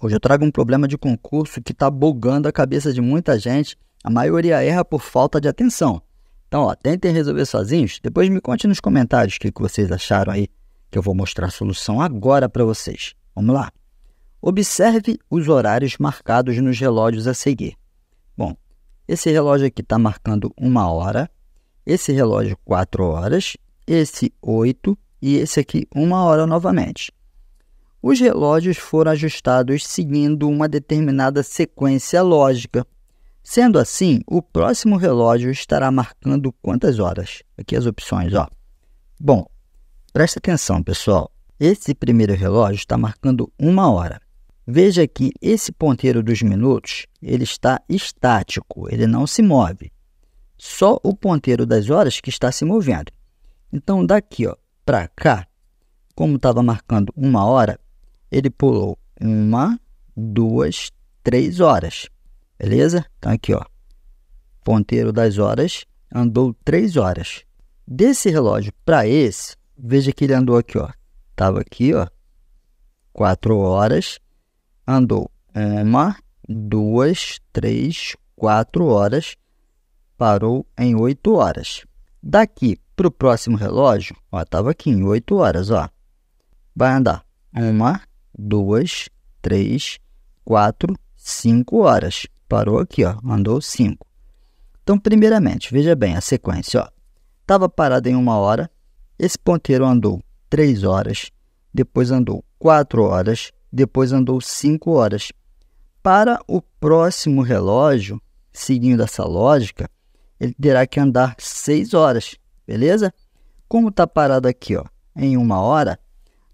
Hoje eu trago um problema de concurso que está bugando a cabeça de muita gente. A maioria erra por falta de atenção. Então, ó, tentem resolver sozinhos. Depois me conte nos comentários o que, vocês acharam aí, que eu vou mostrar a solução agora para vocês. Vamos lá. Observe os horários marcados nos relógios a seguir. Bom, esse relógio aqui está marcando uma hora, esse relógio 4 horas, esse 8 e esse aqui uma hora novamente. Os relógios foram ajustados seguindo uma determinada sequência lógica. Sendo assim, o próximo relógio estará marcando quantas horas? Aqui as opções, ó. Bom, presta atenção, pessoal. Esse primeiro relógio está marcando uma hora. Veja que esse ponteiro dos minutos ele está estático, ele não se move. Só o ponteiro das horas que está se movendo. Então, daqui para cá, como estava marcando uma hora, ele pulou uma, duas, três horas. Beleza? Então aqui, ó. Ponteiro das horas andou três horas. Desse relógio para esse, veja que ele andou aqui, ó. Tava aqui, ó. Quatro horas. Andou uma, duas, três, quatro horas. Parou em oito horas. Daqui para o próximo relógio, ó, tava aqui em oito horas, ó. Vai andar uma, duas, três, quatro, cinco horas. Parou aqui, ó, mandou cinco. Então, primeiramente, veja bem a sequência. Ó. Estava parado em uma hora, esse ponteiro andou três horas, depois andou quatro horas, depois andou cinco horas. Para o próximo relógio, seguindo essa lógica, ele terá que andar seis horas, beleza? Como está parado aqui ó, em uma hora,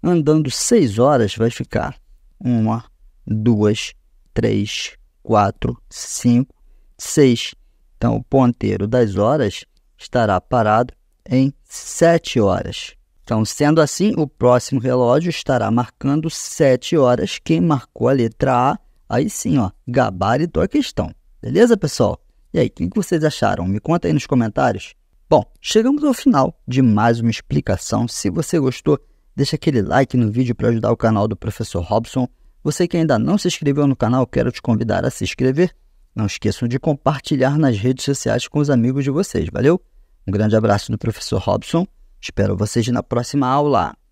Andando seis horas vai ficar uma, duas, três, quatro, cinco, seis. Então, o ponteiro das horas estará parado em sete horas. Então, sendo assim, o próximo relógio estará marcando 7 horas. Quem marcou a letra A, aí sim, ó, gabarito a questão. Beleza, pessoal? E aí, o que vocês acharam? Me conta aí nos comentários. Bom, chegamos ao final de mais uma explicação. Se você gostou, Deixa aquele like no vídeo para ajudar o canal do Professor Robson. Você que ainda não se inscreveu no canal, quero te convidar a se inscrever. Não esqueçam de compartilhar nas redes sociais com os amigos de vocês, valeu? Um grande abraço do Professor Robson. Espero vocês na próxima aula.